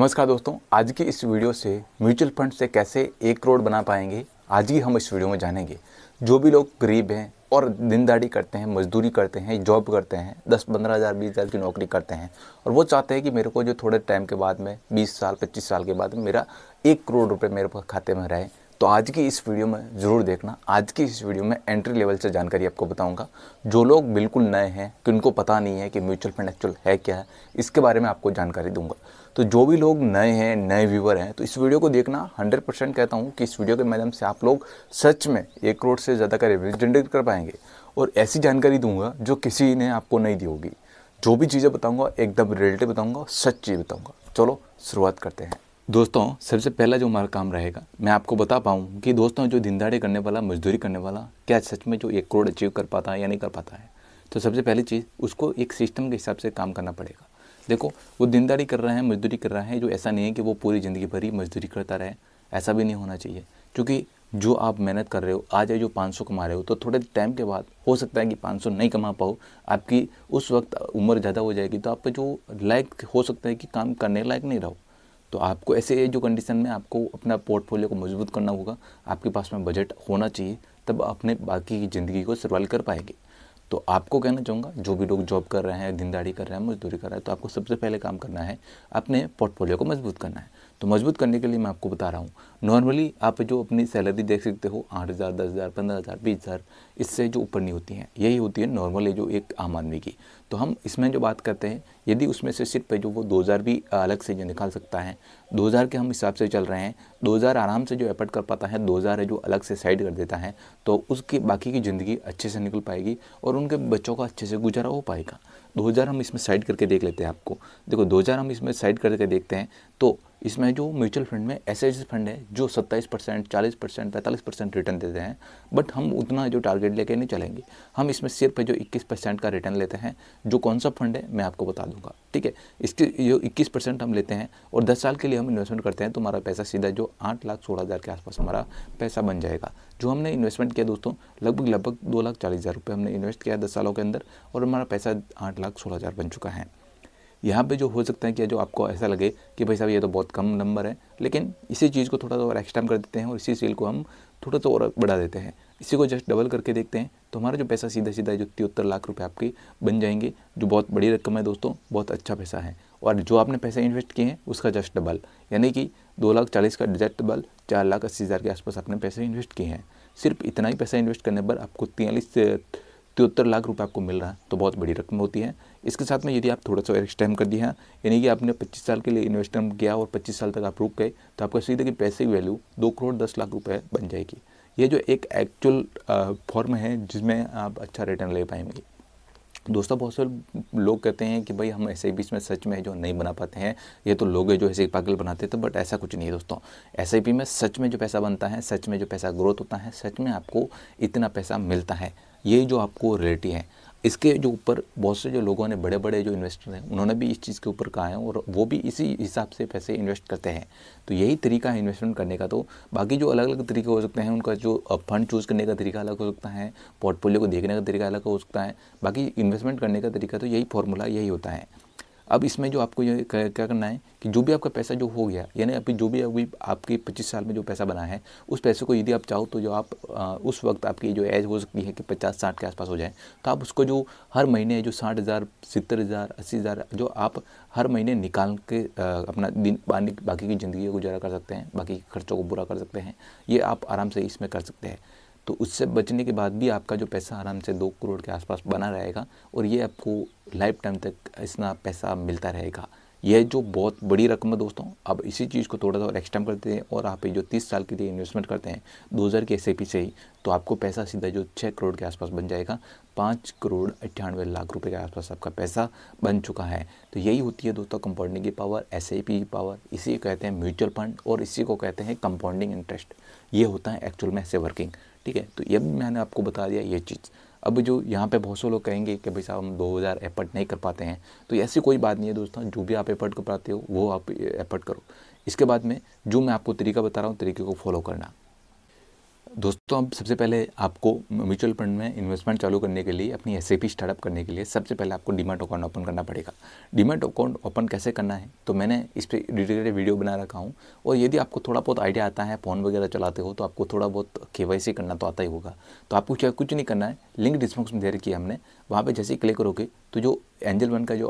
नमस्कार दोस्तों आज की इस वीडियो से म्यूचुअल फंड से कैसे एक करोड़ बना पाएंगे आज ही हम इस वीडियो में जानेंगे जो भी लोग गरीब हैं और दिन दाड़ी करते हैं मजदूरी करते हैं जॉब करते हैं दस पंद्रह हज़ार बीस हज़ार की नौकरी करते हैं और वो चाहते हैं कि मेरे को जो थोड़े टाइम के बाद में बीस साल पच्चीस साल के बाद में मेरा एक करोड़ रुपये मेरे खाते में रहे तो आज की इस वीडियो में ज़रूर देखना आज की इस वीडियो में एंट्री लेवल से जानकारी आपको बताऊंगा जो लोग बिल्कुल नए हैं कि उनको पता नहीं है कि म्यूचुअल फंड एक्चुअल है क्या है इसके बारे में आपको जानकारी दूंगा तो जो भी लोग नए हैं नए व्यूवर हैं तो इस वीडियो को देखना हंड्रेड परसेंट कहता हूँ कि इस वीडियो के माध्यम से आप लोग सच में एक करोड़ से ज़्यादा का रेवेन्यू जनरेट कर पाएंगे और ऐसी जानकारी दूंगा जो किसी ने आपको नहीं दी होगी जो भी चीज़ें बताऊँगा एकदम रिलेटिव बताऊँगा चीज़ बताऊँगा चलो शुरुआत करते हैं दोस्तों सबसे पहला जो हमारा काम रहेगा मैं आपको बता पाऊँ कि दोस्तों जो दिन करने वाला मजदूरी करने वाला क्या सच में जो एक करोड़ अचीव कर पाता है या नहीं कर पाता है तो सबसे पहली चीज़ उसको एक सिस्टम के हिसाब से काम करना पड़ेगा देखो वो दिनदाड़ी कर रहा है मजदूरी कर रहा है जो ऐसा नहीं है कि वो पूरी ज़िंदगी भर ही मजदूरी करता रहे ऐसा भी नहीं होना चाहिए क्योंकि जो आप मेहनत कर रहे हो आज जो 500 कमा रहे हो तो थोड़े टाइम के बाद हो सकता है कि 500 नहीं कमा पाओ आपकी उस वक्त उम्र ज़्यादा हो जाएगी तो आप जो लायक हो सकता है कि काम करने लायक नहीं रहो तो आपको ऐसे जो कंडीशन में आपको अपना पोर्टफोलियो को मजबूत करना होगा आपके पास में बजट होना चाहिए तब अपने बाकी की ज़िंदगी को सर्वाइव कर पाएंगे तो आपको कहना चाहूँगा जो भी लोग जॉब कर रहे हैं दिनदारी कर रहे हैं मजदूरी कर रहे हैं तो आपको सबसे पहले काम करना है अपने पोर्टफोलियो को मजबूत करना है तो मजबूत करने के लिए मैं आपको बता रहा हूँ नॉर्मली आप जो अपनी सैलरी देख सकते हो आठ हज़ार दस हज़ार पंद्रह हज़ार बीस हज़ार इससे जो ऊपर नहीं होती हैं यही होती है नॉर्मली जो एक आम आदमी की तो हम इसमें जो बात करते हैं यदि उसमें से सिर्फ जो वो दो हज़ार भी अलग से जो निकाल सकता है दो हज़ार के हम हिसाब से चल रहे हैं दो हज़ार आराम से जो एफर्ट कर पाता है दो हज़ार है जो अलग से साइड कर देता है तो उसकी बाकी की ज़िंदगी अच्छे से निकल पाएगी और उनके बच्चों का अच्छे से गुजारा हो पाएगा दो हम इसमें साइड करके देख लेते हैं आपको देखो दो हम इसमें साइड करके देखते हैं तो इसमें जो म्यूचुअल फंड में ऐसे फंड है जो 27 परसेंट चालीस परसेंट पैंतालीस परसेंट रिटर्न देते हैं बट हम उतना जो टारगेट लेके नहीं चलेंगे हम इसमें सिर्फ जो 21 परसेंट का रिटर्न लेते हैं जो कौन सा फंड है मैं आपको बता दूंगा ठीक है इसके जो इक्कीस परसेंट हम लेते हैं और दस साल के लिए हम इन्वेस्टमेंट करते हैं तो हमारा पैसा सीधा जो आठ लाख सोलह हज़ार के आसपास हमारा पैसा बन जाएगा जो हमने इन्वेस्टमेंट किया दोस्तों लगभग लगभग दो लाख चालीस हज़ार रुपये हमने इन्वेस्ट किया दस सालों के अंदर और हमारा पैसा आठ लाख सोलह हज़ार बन चुका है यहाँ पे जो हो सकता है कि जो आपको ऐसा लगे कि भाई साहब ये तो बहुत कम नंबर है लेकिन इसी चीज़ को थोड़ा सा और एक्सटेम कर देते हैं और इसी सेल को हम थोड़ा सा तो और बढ़ा देते हैं इसी को जस्ट डबल करके देखते हैं तो हमारा जो पैसा सीधा सीधा जो तिहत्तर लाख रुपये आपके बन जाएंगे जो बहुत बड़ी रकम है दोस्तों बहुत अच्छा पैसा है और जो आपने पैसे इन्वेस्ट किए हैं उसका जस्ट डबल यानी कि दो लाख चालीस का जस्ट डबल चार लाख अस्सी हज़ार के आसपास आपने पैसे इन्वेस्ट किए हैं सिर्फ इतना ही पैसा इन्वेस्ट करने पर आपको तियालीस तिहत्तर लाख रुपये आपको मिल रहा है तो बहुत बड़ी रकम होती है इसके साथ में यदि आप थोड़ा सा एक्स टाइम कर दिया यानी कि आपने पच्चीस साल के लिए इन्वेस्टमेंट किया और पच्चीस साल तक आप रुक गए तो आपका सीधे कि पैसे की वैल्यू दो करोड़ दस लाख रुपये बन जाएगी ये जो एक एक्चुअल फॉर्म है जिसमें आप अच्छा रिटर्न ले पाएंगे दोस्तों बहुत से लोग कहते हैं कि भाई हम ऐसे बीच में सच में जो नहीं बना पाते हैं ये तो लोग जो ऐसे पागल बनाते थे बट तो ऐसा कुछ नहीं है दोस्तों एस में सच में जो पैसा बनता है सच में जो पैसा ग्रोथ होता है सच में आपको इतना पैसा मिलता है ये जो आपको रियलिटी है इसके जो ऊपर बहुत से जो लोगों ने बड़े बड़े जो इन्वेस्टर हैं उन्होंने भी इस चीज़ के ऊपर कहा है और वो भी इसी हिसाब से पैसे इन्वेस्ट करते हैं तो यही तरीका है इन्वेस्टमेंट करने का तो बाकी जो अलग अलग तरीके हो सकते हैं उनका जो फंड चूज़ करने का तरीका अलग हो सकता है पोर्टफोलियो को देखने का तरीका अलग हो सकता है बाकी इन्वेस्टमेंट करने का तरीका तो यही फॉर्मूला यही होता है अब इसमें जो आपको ये क्या करना है कि जो भी आपका पैसा जो हो गया यानी अभी जो भी अभी आपके पच्चीस साल में जो पैसा बना है उस पैसे को यदि आप चाहो तो जो आप आ, उस वक्त आपकी जो एज हो सकती है कि पचास साठ के आसपास हो जाए तो आप उसको जो हर महीने जो साठ हज़ार सत्तर हज़ार अस्सी हज़ार जो आप हर महीने निकाल के आ, अपना दिन बाकी की ज़िंदगी को गुजारा कर सकते हैं बाकी खर्चों को पूरा कर सकते हैं ये आप आराम से इसमें कर सकते हैं तो उससे बचने के बाद भी आपका जो पैसा आराम से दो करोड़ के आसपास बना रहेगा और ये आपको लाइफ टाइम तक इतना पैसा मिलता रहेगा यह जो बहुत बड़ी रकम है दोस्तों अब इसी चीज़ को थोड़ा सा और एक्सटेम करते हैं और आप जो तीस साल के लिए इन्वेस्टमेंट करते हैं दो हज़ार के एस से ही तो आपको पैसा सीधा जो छः करोड़ के आसपास बन जाएगा पाँच करोड़ अट्ठानवे लाख रुपए के आसपास आपका पैसा बन चुका है तो यही होती है दोस्तों कंपाउंडिंग की पावर एस की पावर इसी को कहते हैं म्यूचुअल फंड और इसी को कहते हैं कंपाउंडिंग इंटरेस्ट ये होता है एक्चुअल में ऐसे वर्किंग ठीक है तो ये भी मैंने आपको बता दिया ये चीज़ अब जो यहाँ पे बहुत से लोग कहेंगे कि भाई साहब हम 2000 एफर्ट नहीं कर पाते हैं तो ऐसी कोई बात नहीं है दोस्तों जो भी आप एफर्ट कर पाते हो वो आप एफर्ट करो इसके बाद में जो मैं आपको तरीका बता रहा हूँ तरीके को फॉलो करना दोस्तों अब सबसे पहले आपको म्यूचुअल फंड में इन्वेस्टमेंट चालू करने के लिए अपनी एस स्टार्टअप करने के लिए सबसे पहले आपको डीमेट अकाउंट ओपन करना पड़ेगा डीमेट अकाउंट ओपन कैसे करना है तो मैंने इस पर डिटेल वीडियो बना रखा हूँ और यदि आपको थोड़ा बहुत आइडिया आता है फ़ोन वगैरह चलाते हो तो आपको थोड़ा बहुत के करना तो आता ही होगा तो आपको क्या कुछ नहीं करना है लिंक डिस्क्रिप्शन में दे रखी है हमने वहाँ पर जैसे ही क्लिक करोगे तो जो एंजल वन का जो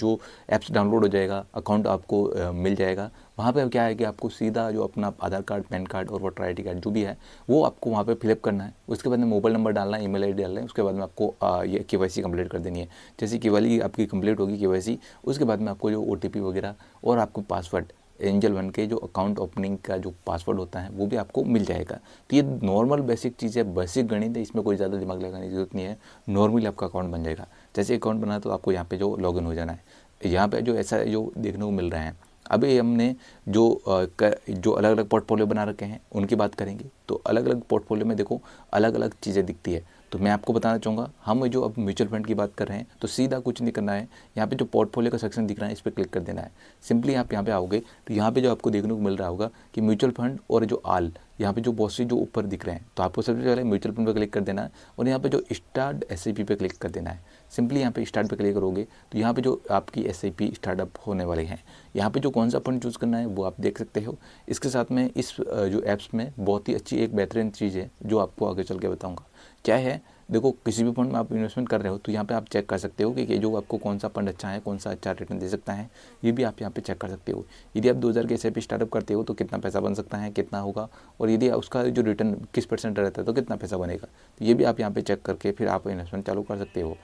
जो ऐप्स डाउनलोड हो जाएगा अकाउंट आपको मिल जाएगा वहाँ पे क्या है कि आपको सीधा जो अपना आधार कार्ड पैन कार्ड और वोटर आई कार्ड जो भी है वो आपको वहाँ पे फिलअप करना है उसके बाद में मोबाइल नंबर डालना है ईमेल आईडी डालना है उसके बाद में आपको ये के वाई कंप्लीट कर देनी है जैसे के वाली आपकी कंप्लीट होगी के उसके बाद में आपको जो ओ वगैरह और आपको पासवर्ड एंजल वन के जो अकाउंट ओपनिंग का जो पासवर्ड होता है वो भी आपको मिल जाएगा तो ये नॉर्मल बेसिक चीज़ है बेसिक गणित है इसमें कोई ज़्यादा दिमाग लगाने की जरूरत नहीं है नॉर्मली आपका अकाउंट बन जाएगा जैसे अकाउंट बना तो आपको यहाँ पे जो लॉगिन हो जाना है यहाँ पे जो ऐसा जो देखने को मिल रहा है अभी हमने जो जो अलग अलग पोर्टफोलियो बना रखे हैं उनकी बात करेंगे तो अलग अलग पोर्टफोलियो में देखो अलग अलग चीज़ें दिखती है तो मैं आपको बताना चाहूँगा हम जो अब म्यूचुअल फंड की बात कर रहे हैं तो सीधा कुछ नहीं करना है यहाँ पे जो पोर्टफोलियो का सेक्शन दिख रहा है इस पर क्लिक कर देना है सिंपली आप यहाँ पे आओगे तो यहाँ पे जो आपको देखने को मिल रहा होगा कि म्यूचुअल फंड और जो आल यहाँ पे जो बहुत सी जो ऊपर दिख रहे हैं तो आपको सबसे पहले म्यूचुअल फंड पर क्लिक कर देना है और यहाँ पर जो स्टार्ट एस पे क्लिक कर देना है सिंपली यहाँ पे स्टार्ट पे क्लिक करोगे तो यहाँ पे जो आपकी एस स्टार्टअप होने वाले हैं यहाँ पे जो कौन सा फंड चूज़ करना है वो आप देख सकते हो इसके साथ में इस जो ऐप्स में बहुत ही अच्छी एक बेहतरीन चीज़ है जो आपको आगे चल के बताऊँगा क्या है देखो किसी भी फंड में आप इन्वेस्टमेंट कर रहे हो तो यहाँ पे आप चेक कर सकते हो कि, जो आपको कौन सा फंड अच्छा है कौन सा अच्छा रिटर्न दे सकता है ये भी आप यहाँ पे चेक कर सकते हो यदि आप 2000 के एस स्टार्टअप करते हो तो कितना पैसा बन सकता है कितना होगा और यदि उसका जो रिटर्न किस परसेंट रहता है तो कितना पैसा बनेगा तो ये भी आप यहाँ पर चेक करके फिर आप इन्वेस्टमेंट चालू कर सकते हो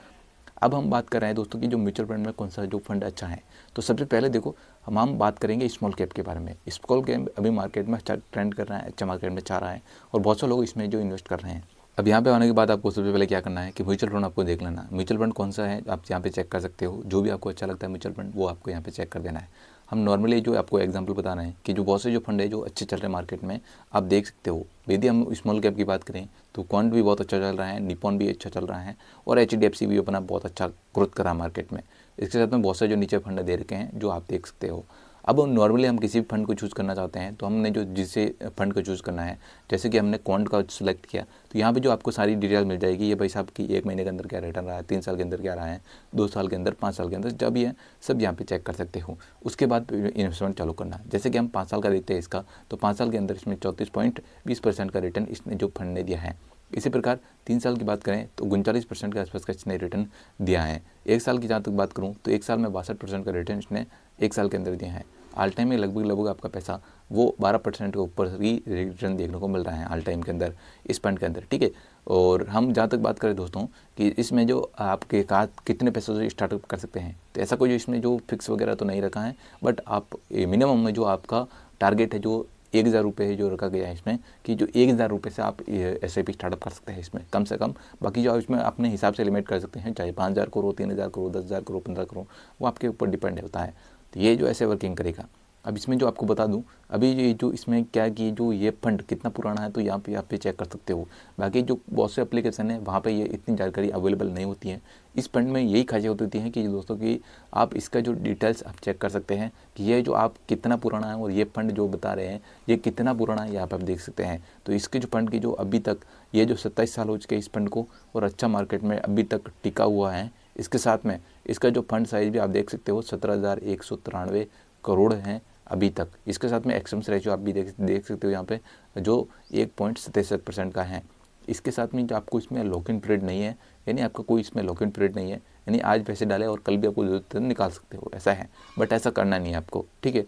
अब हम बात कर रहे हैं दोस्तों कि जो म्यूचुअल फंड में कौन सा जो फंड अच्छा है तो सबसे पहले देखो हम हम बात करेंगे स्मॉल कैप के बारे में स्मॉल कैप अभी मार्केट में अच्छा ट्रेंड कर रहा है अच्छा मार्केट में चाह रहा है और बहुत से लोग इसमें जो इन्वेस्ट कर रहे हैं अब यहाँ पे आने के बाद आपको सबसे पहले क्या करना है कि म्यूचुअल फंड आपको देख लेना म्यूचुअल फंड कौन सा है आप यहाँ पे चेक कर सकते हो जो भी आपको अच्छा लगता है म्यूचुअल फंड वो आपको यहाँ पे चेक कर देना है हम नॉर्मली जो आपको एग्जांपल बताना है कि जो बहुत से जो फंड है जो अच्छे चल रहे हैं मार्केट में आप देख सकते हो यदि हम स्मॉल कैप की बात करें तो क्वांट भी बहुत अच्छा चल रहा है निपॉन भी अच्छा चल रहा है और एच भी अपना बहुत अच्छा ग्रोथ करा मार्केट में इसके साथ में बहुत से जो नीचे फंड दे रखे हैं जो आप देख सकते हो अब नॉर्मली हम किसी भी फंड को चूज़ करना चाहते हैं तो हमने जो जिसे फंड को चूज़ करना है जैसे कि हमने क्वांट का सिलेक्ट किया तो यहाँ पे जो आपको सारी डिटेल मिल जाएगी ये भाई साहब की एक महीने के अंदर क्या रिटर्न रहा है तीन साल के अंदर क्या रहा है दो साल के अंदर पाँच साल के अंदर जब ये सब यहाँ पर चेक कर सकते हो उसके बाद इन्वेस्टमेंट चालू करना जैसे कि हम पाँच साल का देखते हैं इसका तो पाँच साल के अंदर इसमें चौंतीस का रिटर्न इसने जो फंड ने दिया है इसी प्रकार तीन साल की बात करें तो उनचालीस परसेंट के आसपास का इसने रिटर्न दिया है एक साल की जहाँ तक बात करूँ तो एक साल में बासठ परसेंट का रिटर्न इसने एक साल के अंदर दिया है आल टाइम में लगभग लगभग आपका पैसा वो 12 परसेंट के ऊपर ही रिटर्न देखने को मिल रहा है आल टाइम के अंदर इस फंड के अंदर ठीक है और हम जहाँ तक बात करें दोस्तों कि इसमें जो आपके कहा कितने पैसों से स्टार्टअप कर सकते हैं तो ऐसा कोई इसमें जो फिक्स वगैरह तो नहीं रखा है बट आप मिनिमम में जो आपका टारगेट है जो एक हज़ार रुपये जो रखा गया है इसमें कि जो एक हज़ार रुपये से आप एस आई पी स्टार्टअप कर सकते हैं इसमें कम से कम बाकी जो आप इसमें अपने हिसाब से लिमिट कर सकते हैं चाहे पाँच हज़ार करो तीन हज़ार करो दस हज़ार करो पंद्रह करो वो आपके ऊपर डिपेंड होता है तो ये जो ऐसे वर्किंग करेगा अब इसमें जो आपको बता दूं अभी ये जो इसमें क्या कि जो ये फंड कितना पुराना है तो यहाँ पे आप पे चेक कर सकते हो बाकी जो बहुत से एप्लीकेशन है वहाँ पे ये इतनी जानकारी अवेलेबल नहीं होती है इस फंड में यही खासियत होती है कि दोस्तों कि आप इसका जो डिटेल्स आप चेक कर सकते हैं कि ये जो आप कितना पुराना है और ये फंड जो बता रहे हैं ये कितना पुराना है यहाँ पर आप देख सकते हैं तो इसके जो फंड की जो अभी तक ये जो सत्ताईस साल हो चुके इस फंड को और अच्छा मार्केट में अभी तक टिका हुआ है इसके साथ में इसका जो फंड साइज़ भी आप देख सकते हो सत्रह करोड़ हैं अभी तक इसके साथ में एक्सम्स रेशियो आप भी देख देख सकते हो यहाँ पे जो एक पॉइंट सतसठ परसेंट का है इसके साथ में जो आपको इसमें लॉक इन पीरियड नहीं है यानी आपका कोई इसमें लॉक इन पीरियड नहीं है यानी आज पैसे डाले और कल भी आपको जरूरत तो निकाल सकते हो ऐसा है बट ऐसा करना नहीं है आपको ठीक है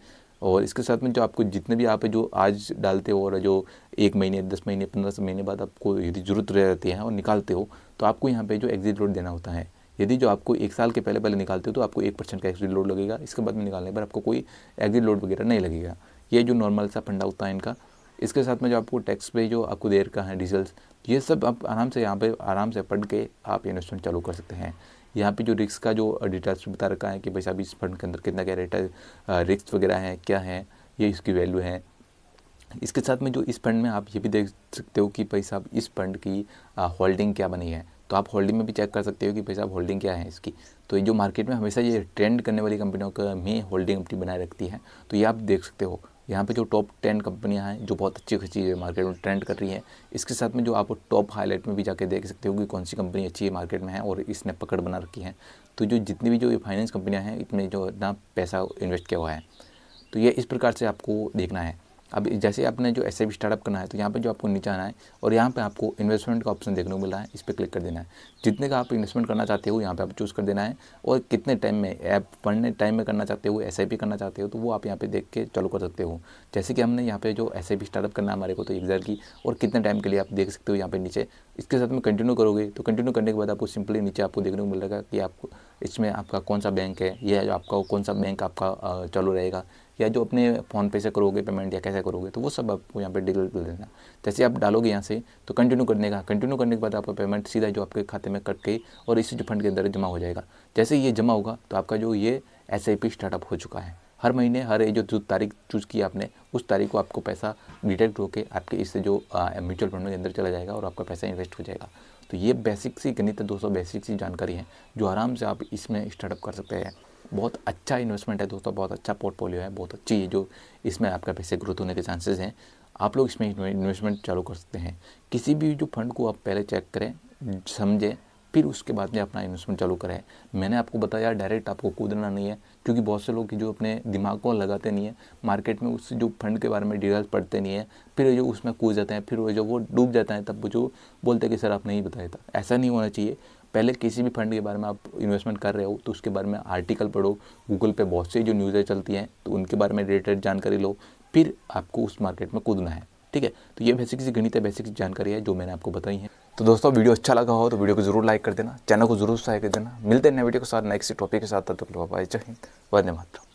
और इसके साथ में जो आपको जितने भी आप जो आज डालते हो और जो एक महीने दस महीने पंद्रह महीने बाद आपको यदि जरूरत रहती है और निकालते हो तो आपको यहाँ पे जो एग्जिट रोड देना होता है यदि जो आपको एक साल के पहले पहले निकालते हो तो आपको एक परसेंट का एक्सिट लोड लगेगा इसके बाद में निकालने पर आपको कोई एग्जिट लोड वगैरह नहीं लगेगा ये जो नॉर्मल सा फंडा होता है इनका इसके साथ में जो आपको टैक्स पे जो आपको देर का है डीजल्स ये सब आप आराम से यहाँ पर आराम से पढ़ के आप इन्वेस्टमेंट चालू कर सकते हैं यहाँ पे जो रिक्स का जो डिटेल्स बता रखा है कि भाई साहब इस फंड के अंदर कितना क्या रेट है रिक्स वगैरह है क्या है ये इसकी वैल्यू है इसके साथ में जो इस फंड में आप ये भी देख सकते हो कि भाई साहब इस फंड की होल्डिंग क्या बनी है तो आप होल्डिंग में भी चेक कर सकते हो कि भाई साहब होल्डिंग क्या है इसकी तो जो मार्केट में हमेशा ये ट्रेंड करने वाली कंपनियों का में होल्डिंग अपनी बनाए रखती है तो ये आप देख सकते हो यहाँ पे जो टॉप टेन कंपनियाँ हैं जो बहुत अच्छी अच्छी मार्केट में ट्रेंड कर रही हैं इसके साथ में जो आप टॉप हाईलाइट में भी जाके देख सकते हो कि कौन सी कंपनी अच्छी है मार्केट में है और इसने पकड़ बना रखी है तो जो जितनी भी जो फाइनेंस कंपनियाँ हैं इतने जो इतना पैसा इन्वेस्ट किया हुआ है तो ये इस प्रकार से आपको देखना है अब जैसे आपने जो ऐसे भी स्टार्टअप करना है तो यहाँ पे जो आपको नीचे आना है और यहाँ पे आपको इन्वेस्टमेंट का ऑप्शन देखने को मिला है इस पर क्लिक कर देना है जितने का आप इन्वेस्टमेंट करना चाहते हो यहाँ पे आप चूज़ कर देना है और कितने टाइम में ऐप पढ़ने टाइम में करना चाहते हो एस करना चाहते हो तो वो आप यहाँ पर देख के चालू कर सकते हो जैसे कि हमने यहाँ पर जो एस स्टार्टअप करना है हमारे को तो एग्जैक्ट की और कितने टाइम के लिए आप देख सकते हो यहाँ पर नीचे इसके साथ में कंटिन्यू करोगे तो कंटिन्यू करने के बाद आपको सिंपली नीचे आपको देखने को मिलेगा कि आपको इसमें आपका कौन सा बैंक है यह जो आपका कौन सा बैंक आपका चालू रहेगा या जो अपने फ़ोन पे से करोगे पेमेंट या कैसे करोगे तो वो सब आपको यहाँ पे डिटेल कर देना जैसे आप डालोगे यहाँ से तो कंटिन्यू करने का कंटिन्यू करने के बाद आपका पेमेंट सीधा जो आपके खाते में कट के और इसी जो फंड के अंदर जमा हो जाएगा जैसे ये जमा होगा तो आपका जो ये एस स्टार्टअप हो चुका है हर महीने हर ये जो तारीख चूज़ की आपने उस तारीख को आपको पैसा डिटेक्ट होकर आपके इससे जो म्यूचुअल फंड के अंदर चला जाएगा और आपका पैसा इन्वेस्ट हो जाएगा तो ये बेसिक सी गणित दोस्तों बेसिक सी जानकारी है जो आराम से आप इसमें स्टार्टअप कर सकते हैं बहुत अच्छा इन्वेस्टमेंट है दोस्तों बहुत अच्छा पोर्टफोलियो है बहुत अच्छी है जो इसमें आपका पैसे ग्रोथ होने के चांसेस हैं आप लोग इसमें इन्वेस्टमेंट चालू कर सकते हैं किसी भी जो फंड को आप पहले चेक करें समझें फिर उसके बाद में अपना इन्वेस्टमेंट चालू करें मैंने आपको बताया डायरेक्ट आपको कूदना नहीं है क्योंकि बहुत से लोग जो अपने दिमाग को लगाते नहीं है मार्केट में उस जो फंड के बारे में डिटेल्स पढ़ते नहीं है फिर जो उसमें कूद जाते हैं फिर वो जो वो डूब जाता है तब वो जो बोलते हैं कि सर आप नहीं बताया था ऐसा नहीं होना चाहिए पहले किसी भी फंड के बारे में आप इन्वेस्टमेंट कर रहे हो तो उसके बारे में आर्टिकल पढ़ो गूगल पे बहुत सी जो न्यूज़ें चलती हैं तो उनके बारे में रिलेटेड जानकारी लो फिर आपको उस मार्केट में कूदना है ठीक है तो ये बेसिक सी गणित है बेसिक सी जानकारी है जो मैंने आपको बताई है तो दोस्तों वीडियो अच्छा लगा हो तो वीडियो को जरूर लाइक कर देना चैनल को जरूर सहाय कर देना मिलते हैं नए वीडियो के साथ किसी टॉपिक के साथ तब तक लोग जय हिंद वंदे मातरम